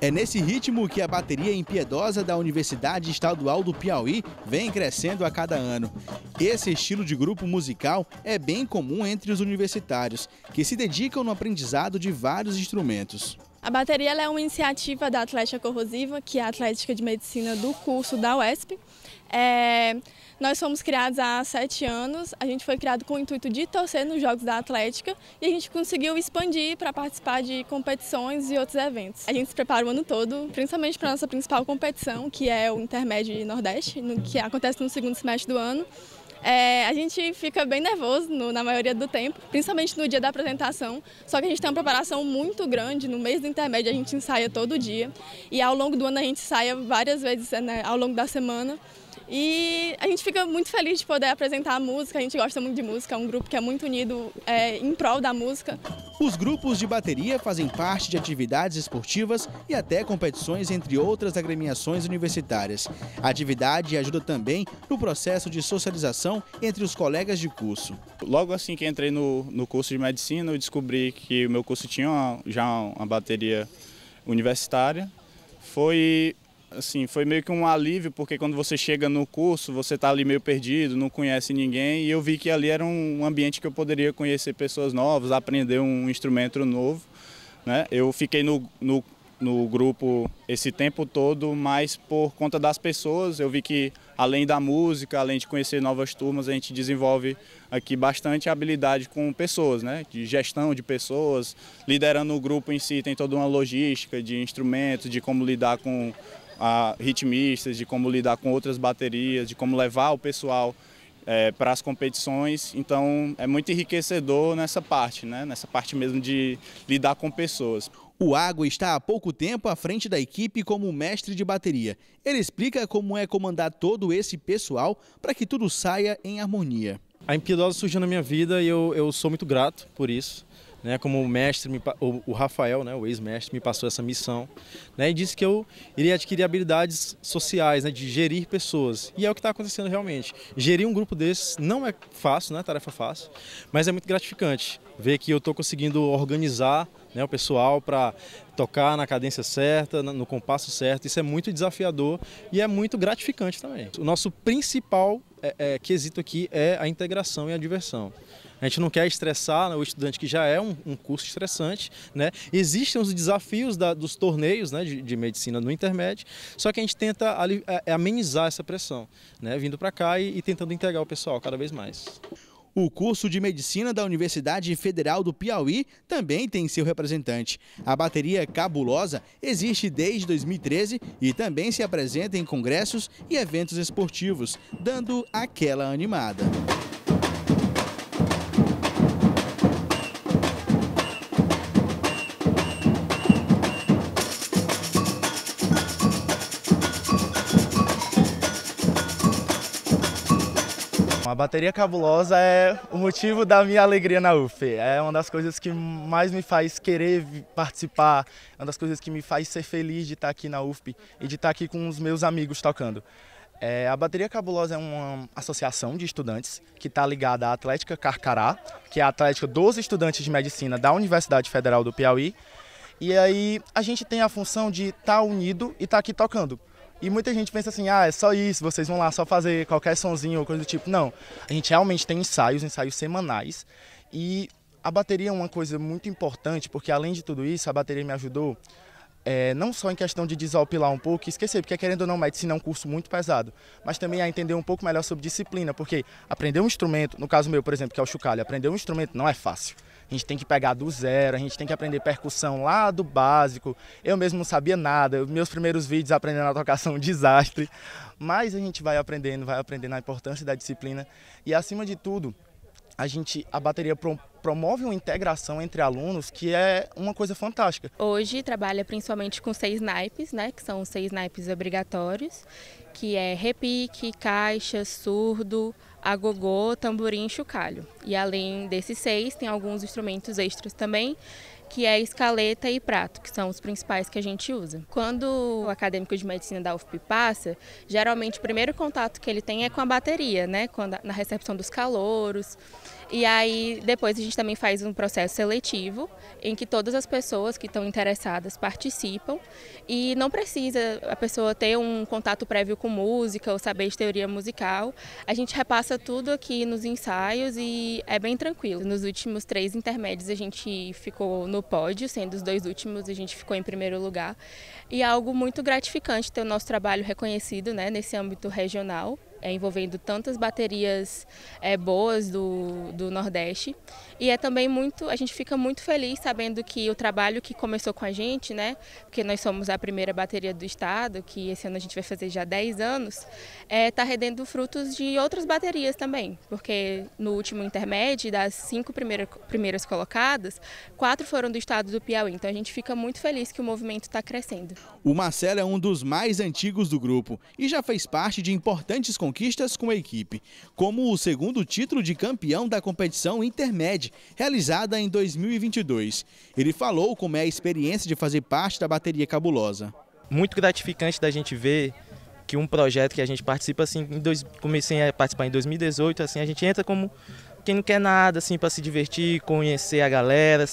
É nesse ritmo que a bateria impiedosa da Universidade Estadual do Piauí vem crescendo a cada ano. Esse estilo de grupo musical é bem comum entre os universitários, que se dedicam no aprendizado de vários instrumentos. A bateria é uma iniciativa da Atlética Corrosiva, que é a atlética de medicina do curso da UESP. É, nós fomos criados há sete anos, a gente foi criado com o intuito de torcer nos Jogos da Atlética e a gente conseguiu expandir para participar de competições e outros eventos. A gente se prepara o ano todo, principalmente para a nossa principal competição, que é o Intermédio Nordeste, no, que acontece no segundo semestre do ano. É, a gente fica bem nervoso no, na maioria do tempo, principalmente no dia da apresentação. Só que a gente tem uma preparação muito grande. No mês do intermédio a gente ensaia todo dia. E ao longo do ano a gente ensaia várias vezes né, ao longo da semana. E a gente fica muito feliz de poder apresentar a música, a gente gosta muito de música, é um grupo que é muito unido é, em prol da música. Os grupos de bateria fazem parte de atividades esportivas e até competições entre outras agremiações universitárias. A atividade ajuda também no processo de socialização entre os colegas de curso. Logo assim que entrei no, no curso de medicina, eu descobri que o meu curso tinha uma, já uma bateria universitária. Foi assim, foi meio que um alívio, porque quando você chega no curso, você está ali meio perdido, não conhece ninguém, e eu vi que ali era um ambiente que eu poderia conhecer pessoas novas, aprender um instrumento novo. Né? Eu fiquei no, no, no grupo esse tempo todo, mas por conta das pessoas, eu vi que além da música, além de conhecer novas turmas, a gente desenvolve aqui bastante habilidade com pessoas, né? De gestão de pessoas, liderando o grupo em si, tem toda uma logística de instrumentos, de como lidar com a ritmistas, de como lidar com outras baterias, de como levar o pessoal é, para as competições. Então é muito enriquecedor nessa parte, né? nessa parte mesmo de lidar com pessoas. O Água está há pouco tempo à frente da equipe como mestre de bateria. Ele explica como é comandar todo esse pessoal para que tudo saia em harmonia. A Impiedosa surgiu na minha vida e eu, eu sou muito grato por isso né, como o mestre, me, o, Rafael, né, o ex-mestre, me passou essa missão, né, e disse que eu iria adquirir habilidades sociais, né, de gerir pessoas. E é o que está acontecendo realmente. Gerir um grupo desses não é fácil, não é tarefa fácil, mas é muito gratificante ver que eu estou conseguindo organizar né, o pessoal para tocar na cadência certa, no compasso certo. Isso é muito desafiador e é muito gratificante também. O nosso principal é, é, quesito aqui é a integração e a diversão. A gente não quer estressar né? o estudante, que já é um, um curso estressante. Né? Existem os desafios da, dos torneios né, de, de, medicina no intermédio, só que a gente tenta ali, é, é, amenizar essa pressão, né, vindo para cá e, e tentando integrar o pessoal cada vez mais. O curso de medicina da Universidade Federal do Piauí também tem seu representante. A bateria cabulosa existe desde 2013 e também se apresenta em congressos e eventos esportivos, dando aquela animada. A bateria cabulosa é o motivo da minha alegria na UF. É uma das coisas que mais me faz querer participar, é uma das coisas que me faz ser feliz de estar aqui na UFP e de estar aqui com os meus amigos tocando. É, a Bateria Cabulosa é uma associação de estudantes que está ligada à Atlética Carcará, que é a atlética dos estudantes de medicina da Universidade Federal do Piauí. E aí a gente tem a função de estar tá unido e estar tá aqui tocando. E muita gente pensa assim, ah, é só isso, vocês vão lá só fazer qualquer sonzinho ou coisa do tipo. Não, a gente realmente tem ensaios, ensaios semanais. E a bateria é uma coisa muito importante, porque além de tudo isso, a bateria me ajudou é, não só em questão de desopilar um pouco, esquecer, porque querendo ou não, medicina é um curso muito pesado, mas também a entender um pouco melhor sobre disciplina, porque aprender um instrumento, no caso meu, por exemplo, que é o chocalho, aprender um instrumento não é fácil. A gente tem que pegar do zero, a gente tem que aprender percussão lá do básico. Eu mesmo não sabia nada, meus primeiros vídeos aprendendo a tocação um desastre. Mas a gente vai aprendendo, vai aprendendo a importância da disciplina e acima de tudo, a gente a bateria promove uma integração entre alunos que é uma coisa fantástica. Hoje trabalha principalmente com seis naipes, né, que são seis naipes obrigatórios, que é repique, caixa, surdo, agogô, tamborim e chocalho. E além desses seis, tem alguns instrumentos extras também, que é escaleta e prato, que são os principais que a gente usa. Quando o acadêmico de medicina da UFP passa, geralmente o primeiro contato que ele tem é com a bateria, né? Quando, na recepção dos calouros. E aí depois a gente também faz um processo seletivo em que todas as pessoas que estão interessadas participam e não precisa a pessoa ter um contato prévio com música ou saber de teoria musical. A gente repassa tudo aqui nos ensaios e é bem tranquilo. Nos últimos três intermédios a gente ficou no no pódio, sendo os dois últimos, a gente ficou em primeiro lugar. E é algo muito gratificante ter o nosso trabalho reconhecido né, nesse âmbito regional é, envolvendo tantas baterias é, boas do, do Nordeste. E é também muito, a gente fica muito feliz sabendo que o trabalho que começou com a gente, né, porque nós somos a primeira bateria do Estado, que esse ano a gente vai fazer já 10 anos, está é, tá rendendo frutos de outras baterias também, porque no último intermédio, das cinco primeiras, primeiras colocadas, quatro foram do Estado do Piauí. Então a gente fica muito feliz que o movimento está crescendo. O Marcelo é um dos mais antigos do grupo e já fez parte de importantes conversas conquistas com a equipe, como o segundo título de campeão da competição Intermed, realizada em 2022. Ele falou como é a experiência de fazer parte da bateria cabulosa. Muito gratificante da gente ver que um projeto que a gente participa assim, dois, comecei a participar em 2018, assim a gente entra como quem não quer nada assim para se divertir, conhecer a galera,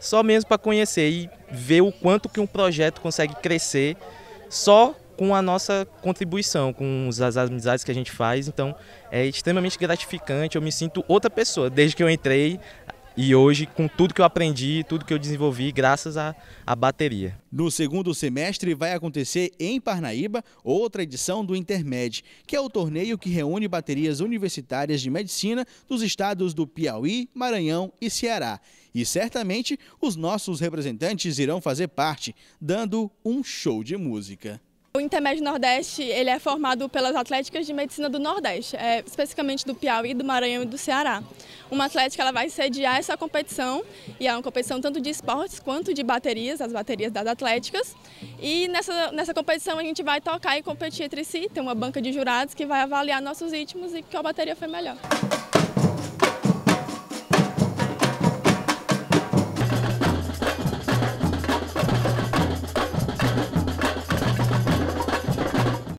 só mesmo para conhecer e ver o quanto que um projeto consegue crescer só com a nossa contribuição, com as amizades que a gente faz. Então é extremamente gratificante. Eu me sinto outra pessoa desde que eu entrei e hoje, com tudo que eu aprendi, tudo que eu desenvolvi, graças à, à bateria. No segundo semestre, vai acontecer em Parnaíba outra edição do Intermed, que é o torneio que reúne baterias universitárias de medicina dos estados do Piauí, Maranhão e Ceará. E certamente os nossos representantes irão fazer parte, dando um show de música. O Intermédio Nordeste ele é formado pelas atléticas de medicina do Nordeste, é, especificamente do Piauí, do Maranhão e do Ceará. Uma atlética ela vai sediar essa competição, e é uma competição tanto de esportes quanto de baterias, as baterias das atléticas. E nessa, nessa competição a gente vai tocar e competir entre si, tem uma banca de jurados que vai avaliar nossos ritmos e qual bateria foi melhor.